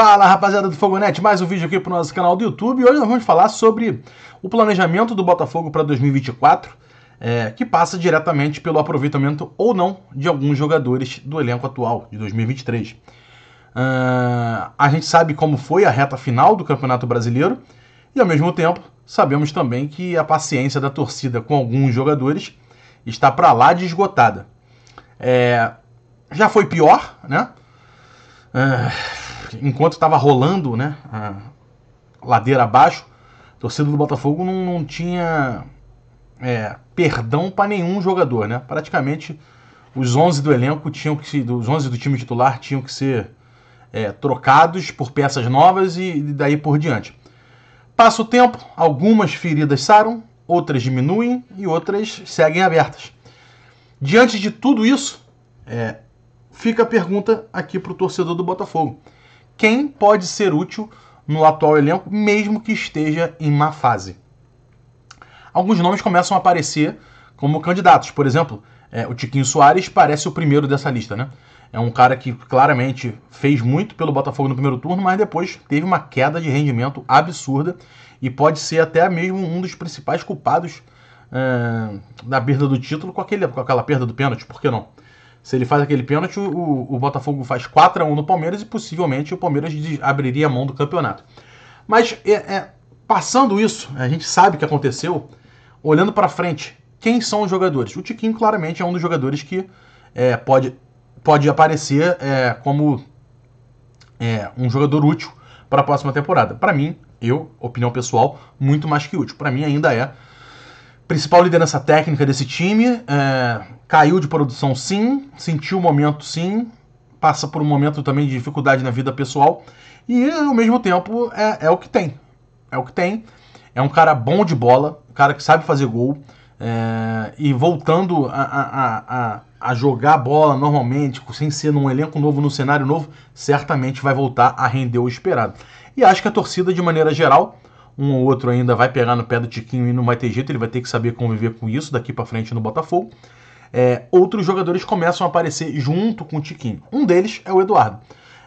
Fala rapaziada do Fogonete, mais um vídeo aqui para o nosso canal do YouTube. Hoje nós vamos falar sobre o planejamento do Botafogo para 2024, é, que passa diretamente pelo aproveitamento ou não de alguns jogadores do elenco atual de 2023. Uh, ah, a gente sabe como foi a reta final do Campeonato Brasileiro e, ao mesmo tempo, sabemos também que a paciência da torcida com alguns jogadores está para lá de esgotada. É, já foi pior, né? Uh, enquanto estava rolando, né, ladeira abaixo, a torcida do Botafogo não, não tinha é, perdão para nenhum jogador, né? Praticamente os 11 do elenco tinham que os 11 do time titular tinham que ser é, trocados por peças novas e, e daí por diante. Passa o tempo, algumas feridas saram, outras diminuem e outras seguem abertas. Diante de tudo isso, é, fica a pergunta aqui para o torcedor do Botafogo quem pode ser útil no atual elenco, mesmo que esteja em má fase. Alguns nomes começam a aparecer como candidatos. Por exemplo, é, o Tiquinho Soares parece o primeiro dessa lista, né? É um cara que claramente fez muito pelo Botafogo no primeiro turno, mas depois teve uma queda de rendimento absurda e pode ser até mesmo um dos principais culpados é, da perda do título com, aquele, com aquela perda do pênalti, por que não? Se ele faz aquele pênalti, o, o Botafogo faz 4 a 1 no Palmeiras e possivelmente o Palmeiras abriria a mão do campeonato. Mas é, é, passando isso, a gente sabe o que aconteceu. Olhando para frente, quem são os jogadores? O Tiquinho claramente é um dos jogadores que é, pode, pode aparecer é, como é, um jogador útil para a próxima temporada. Para mim, eu, opinião pessoal, muito mais que útil. Para mim ainda é principal liderança técnica desse time. É, caiu de produção, sim. Sentiu o momento, sim. Passa por um momento também de dificuldade na vida pessoal. E, ao mesmo tempo, é, é o que tem. É o que tem. É um cara bom de bola, um cara que sabe fazer gol. É, e voltando a, a, a, a jogar bola normalmente, sem ser num elenco novo, num cenário novo, certamente vai voltar a render o esperado. E acho que a torcida, de maneira geral, um ou outro ainda vai pegar no pé do Tiquinho e não vai ter jeito, ele vai ter que saber conviver com isso daqui para frente no Botafogo. É, outros jogadores começam a aparecer junto com o Tiquinho. Um deles é o Eduardo.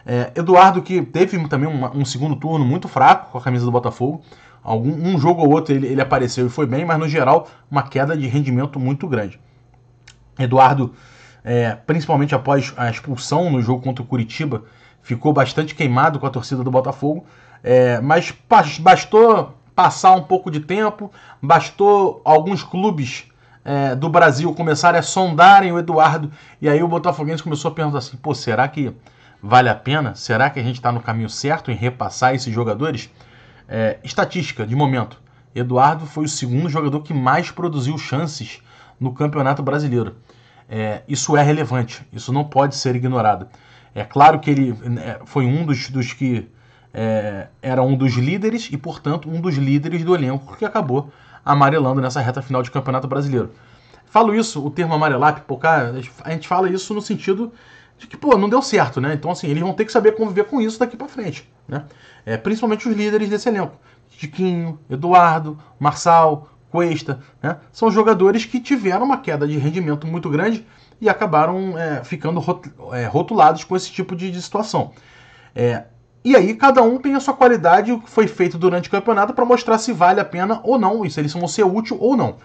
É, Eduardo que teve também um, um, segundo turno muito fraco com a camisa do Botafogo. Algum, um jogo ou outro ele, ele apareceu e foi bem, mas no geral uma queda de rendimento muito grande. Eduardo, é, principalmente após a expulsão no jogo contra o Curitiba, ficou bastante queimado com a torcida do Botafogo, é, mas bastou passar um pouco de tempo, bastou alguns clubes é, do Brasil começarem a sondarem o Eduardo, e aí o Botafoguense começou a perguntar assim: pô, será que vale a pena? Será que a gente está no caminho certo em repassar esses jogadores? É, estatística de momento: Eduardo foi o segundo jogador que mais produziu chances no Campeonato Brasileiro. É, isso é relevante, isso não pode ser ignorado. É claro que ele né, foi um dos, dos que é, era um dos líderes e, portanto, um dos líderes do elenco que acabou amarelando nessa reta final de Campeonato Brasileiro. Falo isso, o termo amarelar, pipocar, a gente fala isso no sentido de que, pô, não deu certo, né? Então, assim, eles vão ter que saber conviver com isso daqui para frente, né? É, principalmente os líderes desse elenco. Tiquinho, Eduardo, Marçal, Cuesta, né? São jogadores que tiveram uma queda de rendimento muito grande e acabaram é, ficando é, rotulados com esse tipo de, de situação. É, e aí cada um tem a sua qualidade o que foi feito durante o campeonato para mostrar se vale a pena ou não, e se eles vão ser útil ou não.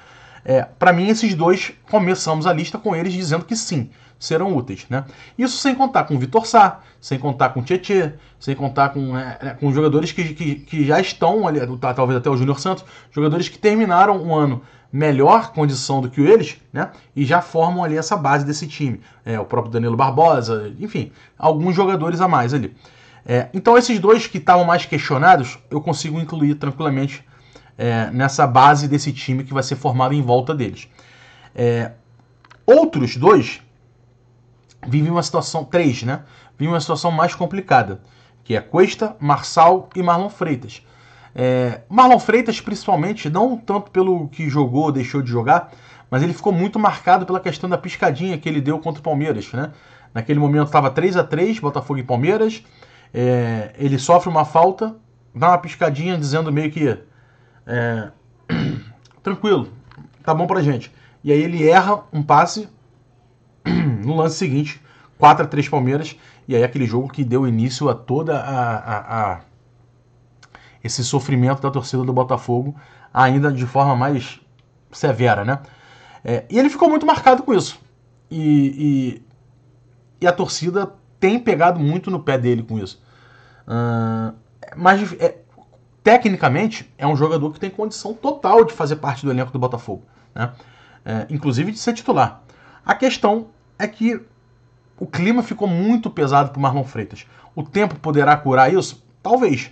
É, para mim, esses dois, começamos a lista com eles dizendo que sim, serão úteis. Né? Isso sem contar com o Vitor Sá, sem contar com o Tietê, sem contar com, é, é com jogadores que, que, que, já estão ali, tá, talvez até o Júnior Santos, jogadores que terminaram um ano melhor condição do que eles, né? E já formam ali essa base desse time. É, o próprio Danilo Barbosa, enfim, alguns jogadores a mais ali. É, então, esses dois que estavam mais questionados, eu consigo incluir tranquilamente é, nessa base desse time que vai ser formado em volta deles. É, outros dois vivem uma situação, três, né? Vivem uma situação mais complicada, que é Cuesta, Marçal e Marlon Freitas. É, Marlon Freitas, principalmente, não tanto pelo que jogou ou deixou de jogar, mas ele ficou muito marcado pela questão da piscadinha que ele deu contra o Palmeiras, né? Naquele momento estava 3 a 3 Botafogo e Palmeiras é, ele sofre uma falta, dá uma piscadinha dizendo meio que é, tranquilo, tá bom pra gente. E aí ele erra um passe no lance seguinte, 4 a 3 Palmeiras, e aí aquele jogo que deu início a toda a, a, a esse sofrimento da torcida do Botafogo, ainda de forma mais severa, né? É, e ele ficou muito marcado com isso. E, e, e, a torcida tem pegado muito no pé dele com isso. Uh, mas é, tecnicamente é um jogador que tem condição total de fazer parte do elenco do Botafogo, né? é, inclusive de ser titular. A questão é que o clima ficou muito pesado para o Marlon Freitas. O tempo poderá curar isso? Talvez.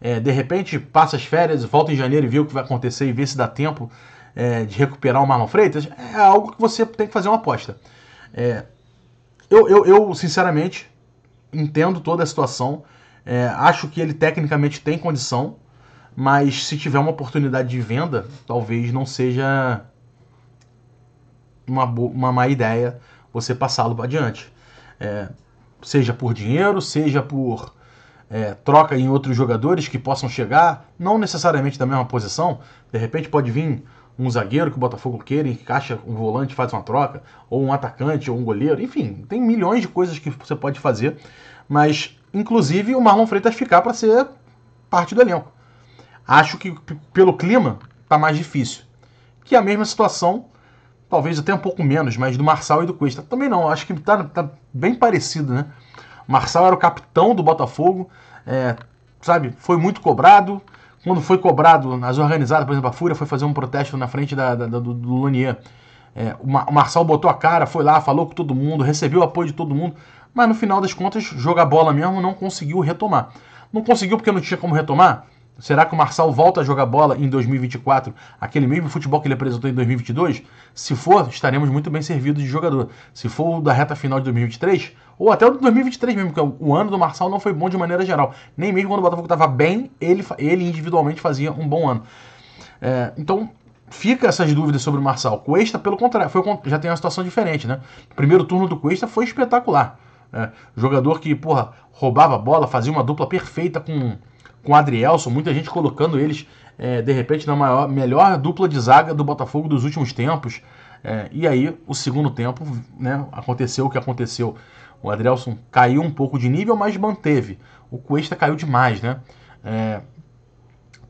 É, de repente passa as férias, volta em janeiro e vê o que vai acontecer e vê se dá tempo é, de recuperar o Marlon Freitas. É algo que você tem que fazer uma aposta. É, eu, eu, eu sinceramente, entendo toda a situação. É, acho que ele tecnicamente tem condição, mas se tiver uma oportunidade de venda, talvez não seja uma, uma má ideia você passá-lo adiante. É, seja por dinheiro, seja por é, troca em outros jogadores que possam chegar, não necessariamente da mesma posição. De repente pode vir um zagueiro que o Botafogo queira, encaixa um volante, faz uma troca, ou um atacante, ou um goleiro, enfim, tem milhões de coisas que você pode fazer, mas inclusive o Marlon Freitas ficar para ser parte do elenco. Acho que pelo clima tá mais difícil. Que é a mesma situação, talvez até um pouco menos, mas do Marçal e do Cuesta. Também não, acho que tá, tá bem parecido, né? Marçal era o capitão do Botafogo, é, sabe, foi muito cobrado, quando foi cobrado, nas organizadas, por exemplo, a Fúria foi fazer um protesto na frente da, da, do, do Lonier. É, o, o Marçal botou a cara, foi lá, falou com todo mundo, recebeu o apoio de todo mundo, mas no final das contas, jogar bola mesmo não conseguiu retomar. Não conseguiu porque não tinha como retomar? Será que o Marçal volta a jogar bola em 2024, aquele mesmo futebol que ele apresentou em 2022? Se for, estaremos muito bem servidos de jogador. Se for da reta final de 2023, ou até o de 2023 mesmo, porque é o ano do Marçal não foi bom de maneira geral. Nem mesmo quando o Botafogo estava bem, ele, ele individualmente fazia um bom ano. É, então, fica essas dúvidas sobre o Marçal. Cuesta, pelo contrário, foi, já tem uma situação diferente, né? O primeiro turno do Cuesta foi espetacular. Né? Jogador que, porra, roubava a bola, fazia uma dupla perfeita com com Adrielson, muita gente colocando eles, é, de repente, na maior, melhor dupla de zaga do Botafogo dos últimos tempos. É, e aí, o segundo tempo, né, aconteceu o que aconteceu. O Adrielson caiu um pouco de nível, mas manteve. O Cuesta caiu demais, né? É,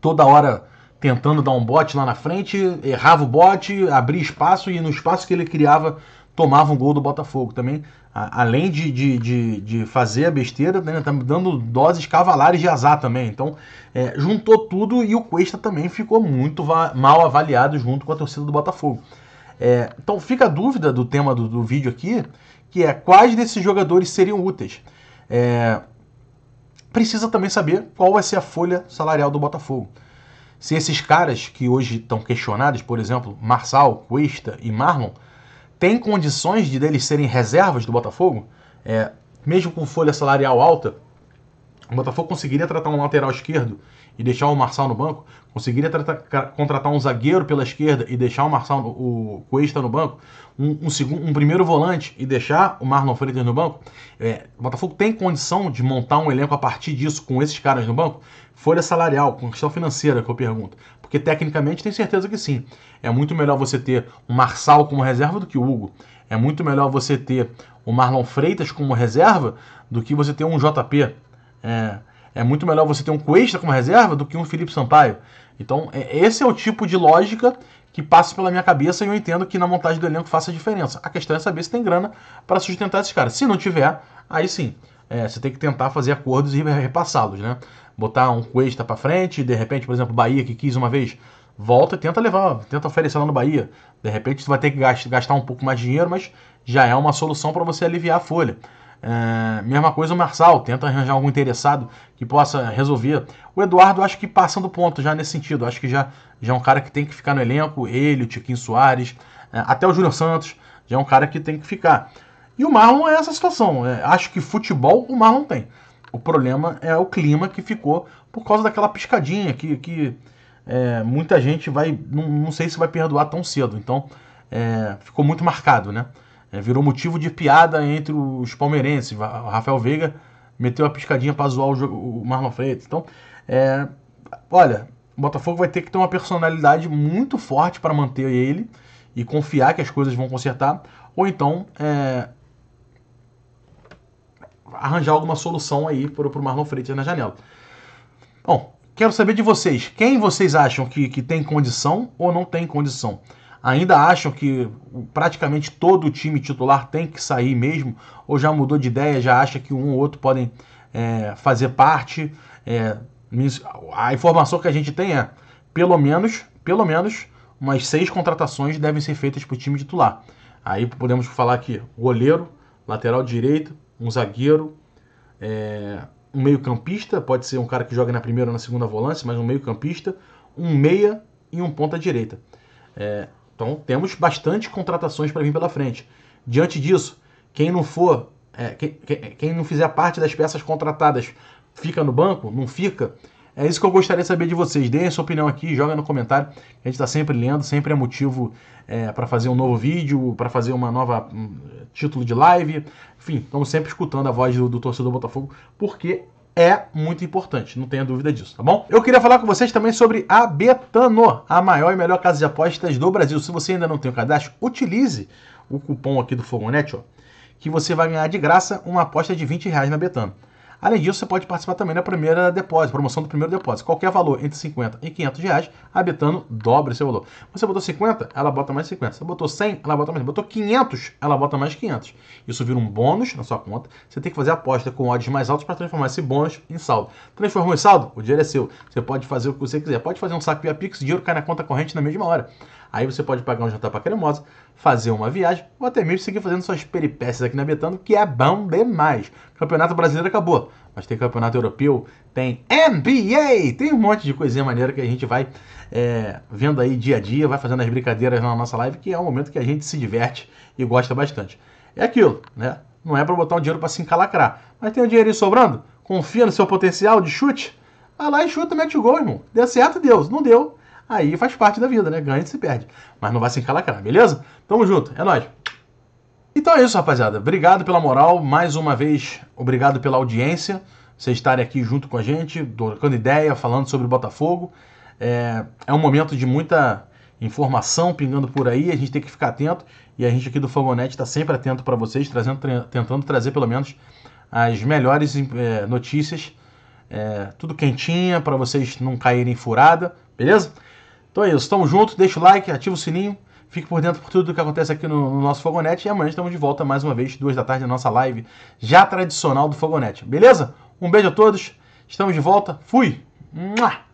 toda hora tentando dar um bote lá na frente, errava o bote, abria espaço e no espaço que ele criava tomava um gol do Botafogo também. A, além de, de, de, de, fazer a besteira, né, tá dando doses cavalares de azar também. Então, é, juntou tudo e o Cuesta também ficou muito mal avaliado junto com a torcida do Botafogo. É, então fica a dúvida do tema do, do, vídeo aqui, que é quais desses jogadores seriam úteis. É, precisa também saber qual vai ser a folha salarial do Botafogo. Se esses caras que hoje estão questionados, por exemplo, Marçal, Cuesta e Marlon, têm condições de deles serem reservas do Botafogo, é, mesmo com folha salarial alta, o Botafogo conseguiria tratar um lateral esquerdo e deixar o Marçal no banco? Conseguiria tratar, contratar um zagueiro pela esquerda e deixar o Marçal, o Cuesta no banco? Um, um, segundo, um primeiro volante e deixar o Marlon Freitas no banco? É, o Botafogo tem condição de montar um elenco a partir disso com esses caras no banco? Folha salarial, com questão financeira que eu pergunto. Porque tecnicamente tem certeza que sim. É muito melhor você ter o Marçal como reserva do que o Hugo. É muito melhor você ter o Marlon Freitas como reserva do que você ter um JP é, é muito melhor você ter um Cuesta como reserva do que um Felipe Sampaio. Então, é, esse é o tipo de lógica que passa pela minha cabeça e eu entendo que na montagem do elenco faça diferença. A questão é saber se tem grana para sustentar esses caras. Se não tiver, aí sim, é, você tem que tentar fazer acordos e repassá-los, né? Botar um Cuesta para frente, de repente, por exemplo, Bahia que quis uma vez, volta e tenta levar, tenta oferecer lá no Bahia. De repente, você vai ter que gastar um pouco mais de dinheiro, mas já é uma solução para você aliviar a folha. É, mesma coisa o Marçal, tenta arranjar algum interessado que possa resolver. O Eduardo acho que passando ponto já nesse sentido, acho que já, já é um cara que tem que ficar no elenco, ele, o Tiquinho Soares, é, até o Júnior Santos, já é um cara que tem que ficar. E o Marlon é essa situação, é, acho que futebol o Marlon tem. O problema é o clima que ficou por causa daquela piscadinha que, que é, muita gente vai, não, não, sei se vai perdoar tão cedo, então é, ficou muito marcado, né? É, virou motivo de piada entre os palmeirenses. O Rafael Veiga meteu a piscadinha para zoar o, o Marlon Freitas. Então, é, olha, o Botafogo vai ter que ter uma personalidade muito forte para manter ele e confiar que as coisas vão consertar, ou então é, arranjar alguma solução aí para o Marlon Freitas na janela. Bom, quero saber de vocês. Quem vocês acham que, que tem condição ou não tem condição? ainda acham que praticamente todo o time titular tem que sair mesmo, ou já mudou de ideia, já acha que um ou outro podem é, fazer parte. É, a informação que a gente tem é, pelo menos, pelo menos, umas seis contratações devem ser feitas para o time titular. Aí podemos falar que goleiro, lateral direito, um zagueiro, é, um meio campista, pode ser um cara que joga na primeira ou na segunda volância, mas um meio campista, um meia e um ponta direita. É, então temos bastante contratações para vir pela frente. Diante disso, quem não for, é, quem, quem, não fizer parte das peças contratadas fica no banco, não fica. É isso que eu gostaria de saber de vocês. Deem sua opinião aqui, joga no comentário. A gente está sempre lendo, sempre é motivo é, para fazer um novo vídeo, para fazer uma nova um, título de live. Enfim, estamos sempre escutando a voz do, do torcedor do Botafogo, porque é muito importante, não tenha dúvida disso, tá bom? Eu queria falar com vocês também sobre a Betano, a maior e melhor casa de apostas do Brasil. Se você ainda não tem o cadastro, utilize o cupom aqui do Fogonete, ó, que você vai ganhar de graça uma aposta de 20 reais na Betano. Além disso, você pode participar também da primeira depósito, promoção do primeiro depósito. Qualquer valor entre 50 e 500 reais, a Betano dobra seu valor. Você botou 50, ela bota mais 50. Você botou 100, ela bota mais. Botou 500, ela bota mais 500. Isso vira um bônus na sua conta. Você tem que fazer aposta com odds mais altos para transformar esse bônus em saldo. Transformou em saldo? O dinheiro é seu. Você pode fazer o que você quiser. Pode fazer um saque via Pix, dinheiro cai na conta corrente na mesma hora. Aí você pode pagar um jantar para cremosa, fazer uma viagem ou até mesmo seguir fazendo suas peripécias aqui na Betano, que é bom demais. Campeonato brasileiro acabou, mas tem campeonato europeu, tem NBA, tem um monte de coisinha maneira que a gente vai é, vendo aí dia a dia, vai fazendo as brincadeiras na nossa live, que é um momento que a gente se diverte e gosta bastante. É aquilo, né? Não é para botar um dinheiro para se encalacrar, mas tem um dinheirinho sobrando, confia no seu potencial de chute, vai lá e chuta, mete o gol, irmão. Deu certo, Deus. Não deu, Aí faz parte da vida, né? Ganha e se perde. Mas não vai se encalacrar, beleza? Tamo junto, é nóis. Então é isso, rapaziada. Obrigado pela moral, mais uma vez, obrigado pela audiência, vocês estarem aqui junto com a gente, trocando ideia, falando sobre o Botafogo. É, é um momento de muita informação pingando por aí, a gente tem que ficar atento e a gente aqui do Fogonete está sempre atento para vocês, trazendo, tentando trazer pelo menos as melhores é, notícias, é, tudo quentinha para vocês não caírem furada, beleza? Então é isso, tamo junto, deixa o like, ativa o sininho, fique por dentro por tudo que acontece aqui no, no nosso Fogonete. E amanhã estamos de volta mais uma vez, duas da tarde, na nossa live já tradicional do Fogonete. Beleza? Um beijo a todos, estamos de volta, fui! Mua!